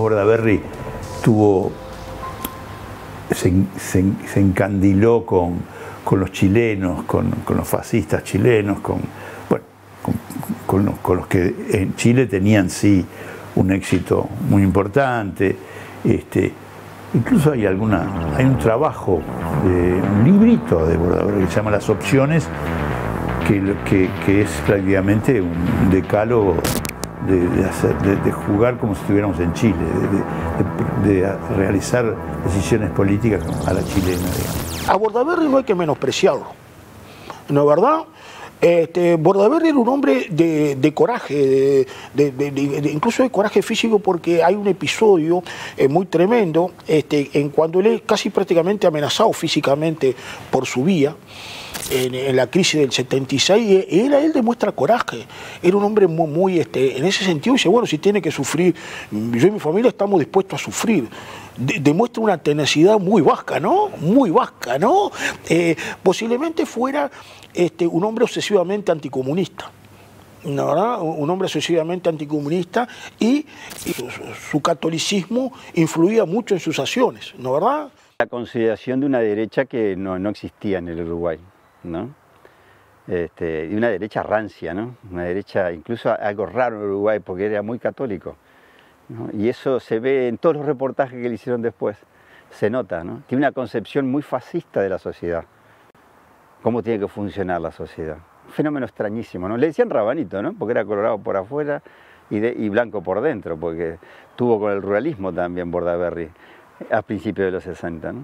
Bordaberry tuvo, se, encandiló con, los chilenos, con, los fascistas chilenos, con, los que en Chile tenían sí un éxito muy importante. Este, incluso hay alguna, hay un trabajo, un librito de Bordaberry que se llama Las opciones, que, que es prácticamente un decálogo de, jugar como si estuviéramos en Chile, de, realizar decisiones políticas a la chilena. A Bordaberry no hay que menospreciarlo, ¿no es verdad? Este, Bordaberry era un hombre de, coraje, incluso de coraje físico, porque hay un episodio eh, muy tremendo este, en cuando él es casi prácticamente amenazado físicamente por su vía en, la crisis del 76, él, él demuestra coraje. Era un hombre muy, este, en ese sentido, dice, bueno, si tiene que sufrir, yo y mi familia estamos dispuestos a sufrir. demuestra una tenacidad muy vasca, ¿no? Muy vasca, ¿no? Eh, posiblemente fuera este, un hombre obsesivamente anticomunista. ¿no, un hombre obsesivamente anticomunista y, su, catolicismo influía mucho en sus acciones, ¿no verdad? La consideración de una derecha que no existía en el Uruguay. ¿no? Este, y una derecha rancia, ¿no? Una derecha, incluso algo raro en Uruguay, porque era muy católico. Y eso se ve en todos los reportajes que le hicieron después. Se nota, ¿no? Tiene una concepción muy fascista de la sociedad. Cómo tiene que funcionar la sociedad. fenómeno extrañísimo, ¿no? Le decían rabanito, ¿no? Porque era colorado por afuera y, blanco por dentro, porque tuvo con el ruralismo también Bordaberry a principios de los 60,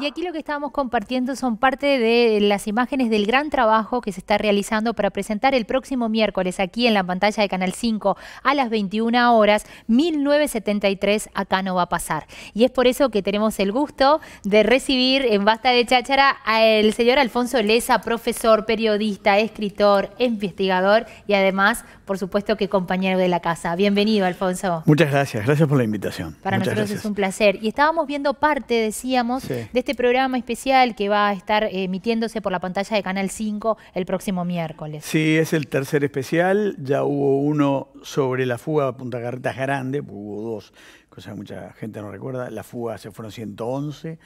Y aquí lo que estábamos compartiendo son parte de las imágenes del gran trabajo que se está realizando para presentar el próximo miércoles aquí en la pantalla de Canal 5 a las 21 horas 1973 acá no va a pasar. Y es por eso que tenemos el gusto de recibir en Basta de Cháchara al señor Alfonso Leza, profesor, periodista, escritor, investigador y además por supuesto que compañero de la casa. Bienvenido, Alfonso. Muchas gracias, gracias por la invitación. Para nosotros es un placer. Y estábamos viendo parte, decíamos, de este programa especial que va a estar eh, emitiéndose por la pantalla de Canal 5 el próximo miércoles. Sí, es el tercer especial. Ya hubo uno sobre la fuga a Punta Carretas Grande, hubo dos, cosa que mucha gente no recuerda. La fuga se fueron 111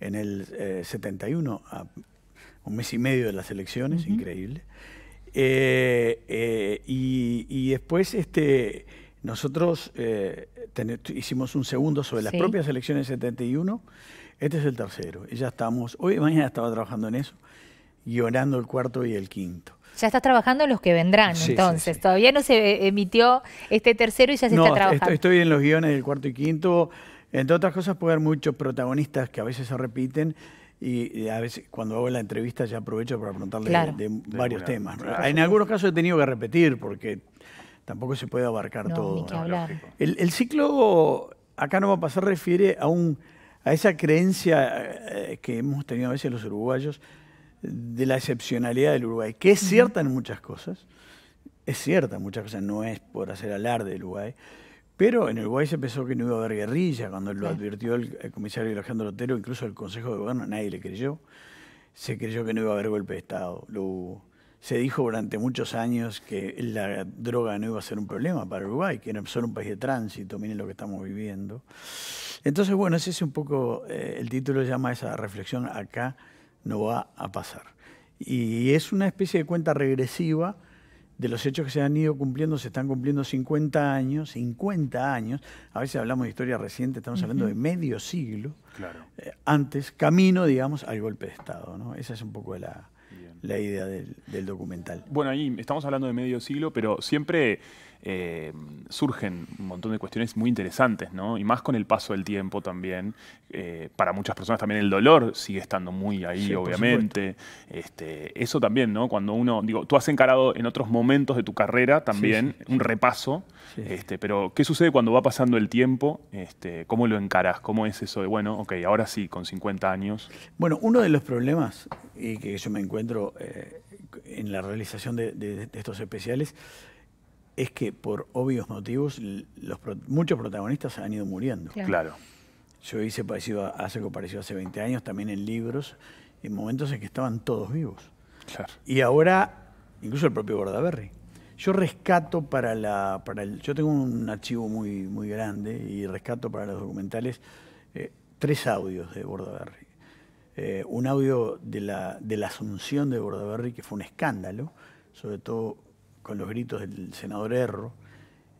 en el 71, eh, a un mes y medio de las elecciones, increíble. Eh, eh, y, después este, nosotros eh, hicimos un segundo sobre las propias elecciones 71. Este es el tercero. ya estamos, hoy mañana estaba trabajando en eso, llorando el cuarto y el quinto. Ya estás trabajando en los que vendrán, entonces. Todavía no se emitió este tercero y ya se está trabajando. Estoy en los guiones del cuarto y quinto. Entre otras cosas, puede haber muchos protagonistas que a veces se repiten y a veces, cuando hago la entrevista, ya aprovecho para preguntarle de, varios temas. En algunos casos he tenido que repetir porque tampoco se puede abarcar todo. El, ciclo, acá no va a pasar, refiere a, un, a esa creencia eh, que hemos tenido a veces los uruguayos de la excepcionalidad del Uruguay, que es cierta en muchas cosas, es cierta en muchas cosas, no es por hacer alarde del Uruguay, pero en Uruguay se pensó que no iba a haber guerrilla, cuando lo advirtió el, comisario Alejandro Otero, incluso el Consejo de Gobierno, nadie le creyó. Se creyó que no iba a haber golpe de Estado. Se dijo durante muchos años que la droga no iba a ser un problema para Uruguay, que era solo un país de tránsito, miren lo que estamos viviendo. Entonces, bueno, ese es un poco, eh, el título llama esa reflexión, acá no va a pasar. Y es una especie de cuenta regresiva de los hechos que se han ido cumpliendo, se están cumpliendo 50 años, 50 años, a veces hablamos de historia reciente, estamos hablando de medio siglo, claro. Eh, antes, camino, digamos, al golpe de Estado. ¿no? Esa es un poco la, la idea del, del, documental. Bueno, ahí estamos hablando de medio siglo, pero siempre eh, surgen un montón de cuestiones muy interesantes, ¿no? Y más con el paso del tiempo también. Eh, para muchas personas también el dolor sigue estando muy ahí, obviamente. Este, eso también, ¿no? Cuando uno, digo, tú has encarado en otros momentos de tu carrera también un repaso, este, pero ¿qué sucede cuando va pasando el tiempo? Este, ¿Cómo lo encarás? ¿Cómo es eso de, bueno, ok, ahora sí, con 50 años? Bueno, uno de los problemas y eh, que yo me encuentro en la realización de estos especiales es que por obvios motivos los, muchos protagonistas han ido muriendo. Claro. Yo hice parecido hace algo parecido hace 20 años, también en libros, en momentos en que estaban todos vivos. Claro. Y ahora, incluso el propio Bordaberry. Yo rescato para la. Para el, yo tengo un archivo muy, muy grande y rescato para los documentales eh, tres audios de Bordaberry. Eh, un audio de la, de la asunción de Bordaberry, que fue un escándalo, sobre todo con los gritos del senador Erro.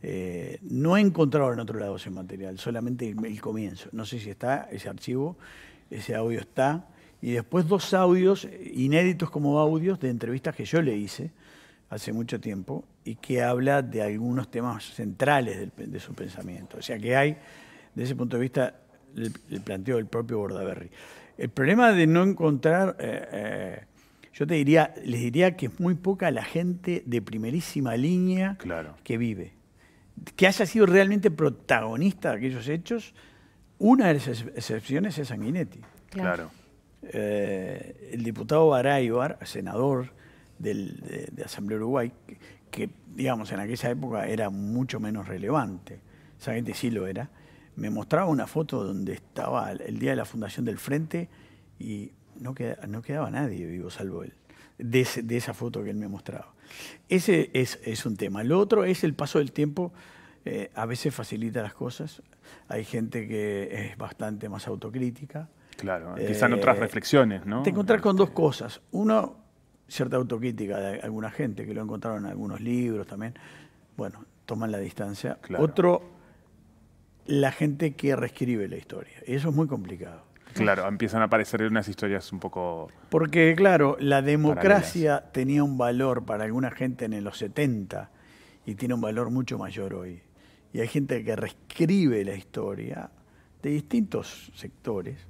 Eh, no he encontrado en otro lado ese material, solamente el, comienzo. No sé si está ese archivo, ese audio está. Y después dos audios inéditos como audios de entrevistas que yo le hice hace mucho tiempo y que habla de algunos temas centrales de su pensamiento. O sea que hay, de ese punto de vista, el, planteo del propio Bordaberry. El problema de no encontrar eh, eh, yo te diría, les diría que es muy poca la gente de primerísima línea que vive. Que haya sido realmente protagonista de aquellos hechos, una de esas excepciones es Sanguinetti. Claro. Eh, el diputado Baraybar, senador de, Asamblea Uruguay, que, digamos en aquella época era mucho menos relevante, Sanguinetti sí lo era, me mostraba una foto donde estaba el día de la fundación del Frente y no, quedaba nadie vivo salvo él, de, esa foto que él me mostrado. Ese es, un tema. Lo otro es el paso del tiempo, eh, a veces facilita las cosas. Hay gente que es bastante más autocrítica. Claro, eh, quizás otras reflexiones, ¿no? Te encontrás con dos cosas. Uno, cierta autocrítica de alguna gente, que lo encontraron en algunos libros también. Bueno, toman la distancia. Otro, la gente que reescribe la historia. Y eso es muy complicado. Claro, empiezan a aparecer unas historias un poco... Porque, claro, la democracia tenía un valor para alguna gente en los 70 y tiene un valor mucho mayor hoy. Y hay gente que reescribe la historia de distintos sectores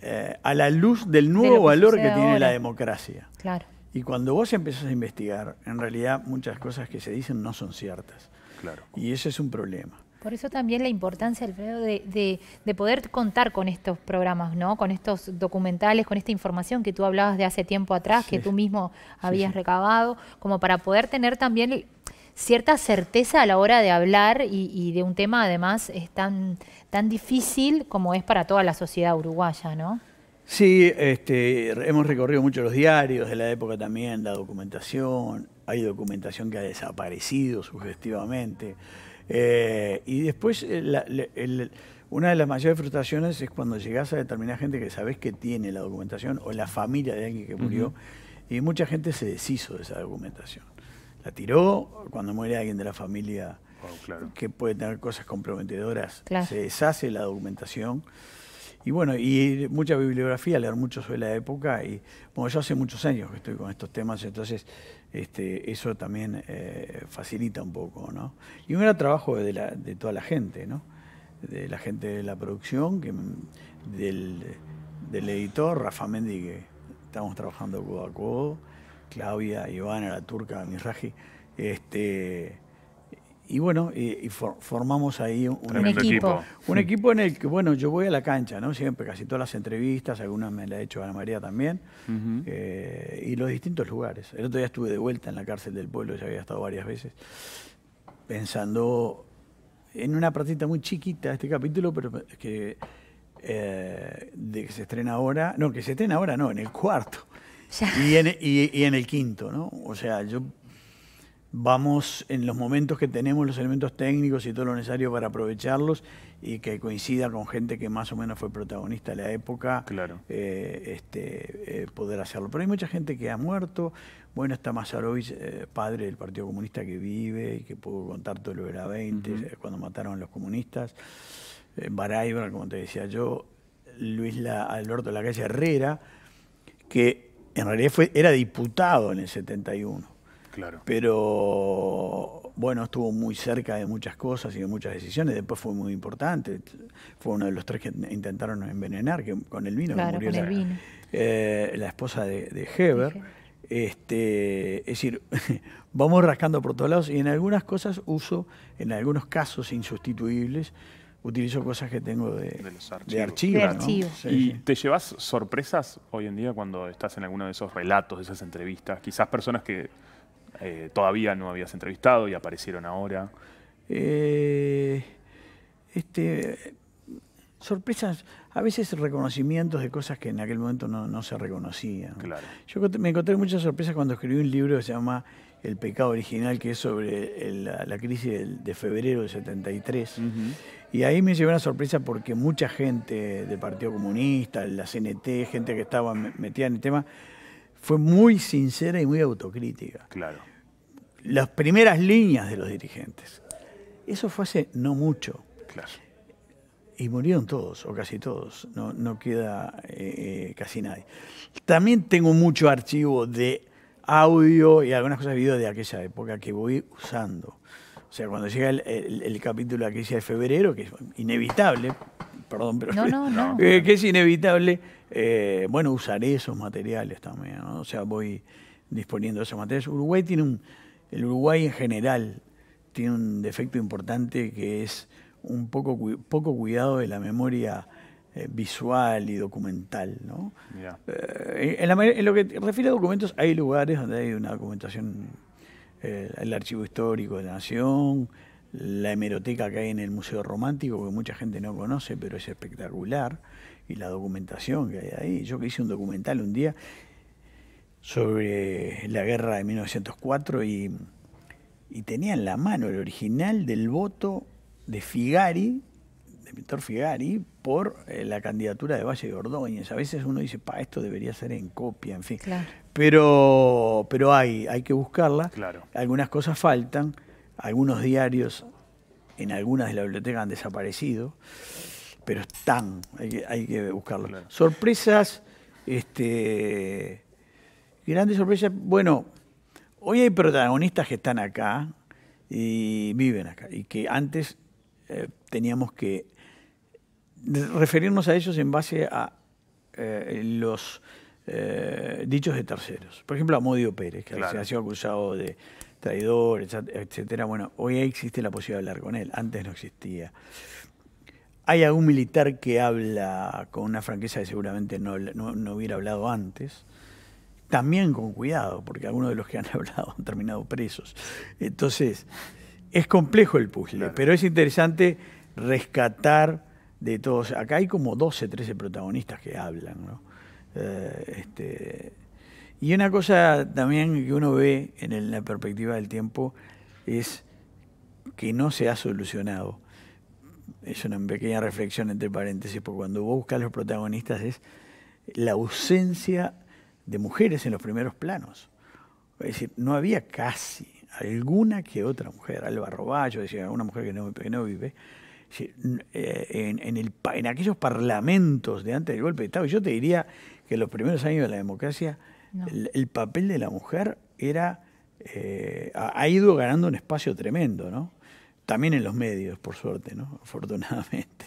eh, a la luz del nuevo valor que tiene la democracia. Claro. Y cuando vos empezás a investigar, en realidad muchas cosas que se dicen no son ciertas. Claro. Y ese es un problema. Por eso también la importancia, Alfredo, de, poder contar con estos programas, ¿no? Con estos documentales, con esta información que tú hablabas de hace tiempo atrás, que tú mismo habías recabado, como para poder tener también cierta certeza a la hora de hablar y, de un tema además es tan, tan difícil como es para toda la sociedad uruguaya, ¿no? Sí, este, hemos recorrido mucho los diarios de la época también, la documentación, hay documentación que ha desaparecido sugestivamente. Eh, y después, eh, una de las mayores frustraciones es cuando llegás a determinada gente que sabes que tiene la documentación o la familia de alguien que murió, y mucha gente se deshizo de esa documentación. La tiró cuando muere alguien de la familia oh, que puede tener cosas comprometedoras, se deshace la documentación. Y bueno, y mucha bibliografía, leer mucho sobre la época. Y bueno, yo hace muchos años que estoy con estos temas, entonces este, eso también eh, facilita un poco, ¿no? Y un gran trabajo de, toda la gente, ¿no? De la gente de la producción, que, del, editor, Rafa Mendi, que estamos trabajando codo a codo, Claudia, Ivana, la turca, Misraji, este y bueno, y, formamos ahí un, equipo. Un equipo en el que, bueno, yo voy a la cancha, ¿no? Siempre, casi todas las entrevistas, algunas me las ha hecho Ana María también, eh, y los distintos lugares. El otro día estuve de vuelta en la cárcel del pueblo, ya había estado varias veces, pensando en una partita muy chiquita este capítulo, pero que, eh, de que se estrena ahora, no, que se estrena ahora no, en el cuarto. Y en, y en el quinto, ¿no? O sea, yo vamos en los momentos que tenemos los elementos técnicos y todo lo necesario para aprovecharlos y que coincida con gente que más o menos fue protagonista de la época, claro. Eh, este, eh, poder hacerlo. Pero hay mucha gente que ha muerto. Bueno, está Mazarovich, eh, padre del Partido Comunista que vive y que pudo contar todo lo de la 20, cuando mataron a los comunistas. Baraibar, como te decía yo, Luis la, Alberto de la Calle Herrera, que en realidad fue, era diputado en el 71 pero bueno, estuvo muy cerca de muchas cosas y de muchas decisiones. Después fue muy importante. Fue uno de los tres que intentaron envenenar con el vino claro, la, eh, la, esposa de, Heber. Este, es decir, vamos rascando por todos lados y en algunas cosas uso, en algunos casos insustituibles, utilizo cosas que tengo de, de, archivos. ¿Y te llevas sorpresas hoy en día cuando estás en alguno de esos relatos, de esas entrevistas? Quizás personas que eh, todavía no habías entrevistado y aparecieron ahora? Eh, este, sorpresas, a veces reconocimientos de cosas que en aquel momento no, se reconocían. Yo me encontré muchas sorpresas cuando escribí un libro que se llama El pecado original, que es sobre la, crisis de febrero del 73. Y ahí me llevó una sorpresa porque mucha gente del Partido Comunista, la CNT, gente que estaba metida en el tema, fue muy sincera y muy autocrítica. Claro. Las primeras líneas de los dirigentes. Eso fue hace no mucho. Claro. Y murieron todos, o casi todos. No, no queda eh, casi nadie. También tengo mucho archivo de audio y algunas cosas de video de aquella época que voy usando. O sea, cuando llega el, capítulo de capítulo crisis de febrero, que es inevitable, perdón, pero no, no, no. Eh, que es inevitable, eh, bueno, usaré esos materiales también, o sea, voy disponiendo de esos materiales. Uruguay tiene un, el Uruguay en general tiene un defecto importante que es un poco, poco cuidado de la memoria eh, visual y documental. ¿no? en, lo que refiere a documentos, hay lugares donde hay una documentación, el Archivo Histórico de la Nación, la hemeroteca que hay en el Museo Romántico, que mucha gente no conoce, pero es espectacular, y la documentación que hay ahí. Yo que hice un documental un día sobre la guerra de 1904 y, y tenía en la mano el original del voto de Figari, de Víctor Figari, por eh, la candidatura de Valle de Ordóñez. A veces uno dice, pa, esto debería ser en copia, en fin. Pero, pero hay, hay que buscarla. Algunas cosas faltan algunos diarios en algunas de la biblioteca han desaparecido, pero están, hay que, buscarlos. Sorpresas, este, grandes sorpresas. Bueno, hoy hay protagonistas que están acá y viven acá, y que antes eh, teníamos que referirnos a ellos en base a eh, los eh, dichos de terceros. Por ejemplo, a Modio Pérez, que se ha sido acusado de traidor, etcétera. Bueno, hoy existe la posibilidad de hablar con él, antes no existía. Hay algún militar que habla con una franqueza que seguramente no, hubiera hablado antes, también con cuidado, porque algunos de los que han hablado han terminado presos. Entonces, es complejo el puzzle, pero es interesante rescatar de todos. Acá hay como 12, 13 protagonistas que hablan, ¿no? Eh, este, y una cosa también que uno ve en la perspectiva del tiempo es que no se ha solucionado. Es una pequeña reflexión entre paréntesis, porque cuando vos buscas los protagonistas es la ausencia de mujeres en los primeros planos. Es decir, no había casi alguna que otra mujer, Alba Roballo, decía, una mujer que no, vive, eh, en, aquellos parlamentos de antes del golpe de Estado. Yo te diría que los primeros años de la democracia el, papel de la mujer era eh, ha ido ganando un espacio tremendo, ¿no? También en los medios, por suerte, ¿no? Afortunadamente.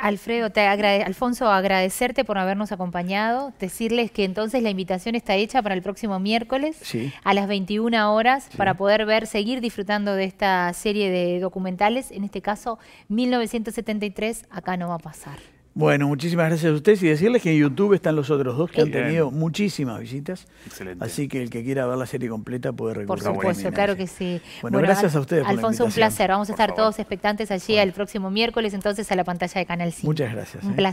Alfredo, te Alfonso, agradecerte por habernos acompañado, decirles que entonces la invitación está hecha para el próximo miércoles a las 21 horas para poder ver, seguir disfrutando de esta serie de documentales, en este caso 1973, acá no va a pasar. Bueno, muchísimas gracias a ustedes y decirles que en YouTube están los otros dos que han tenido muchísimas visitas. Excelente. Así que el que quiera ver la serie completa puede recurrir. Por supuesto, claro que sí. Bueno, gracias a ustedes. Alfonso, un placer. Vamos a estar todos expectantes allí el próximo miércoles entonces a la pantalla de Canal 5. Muchas gracias. Un ¿eh? placer.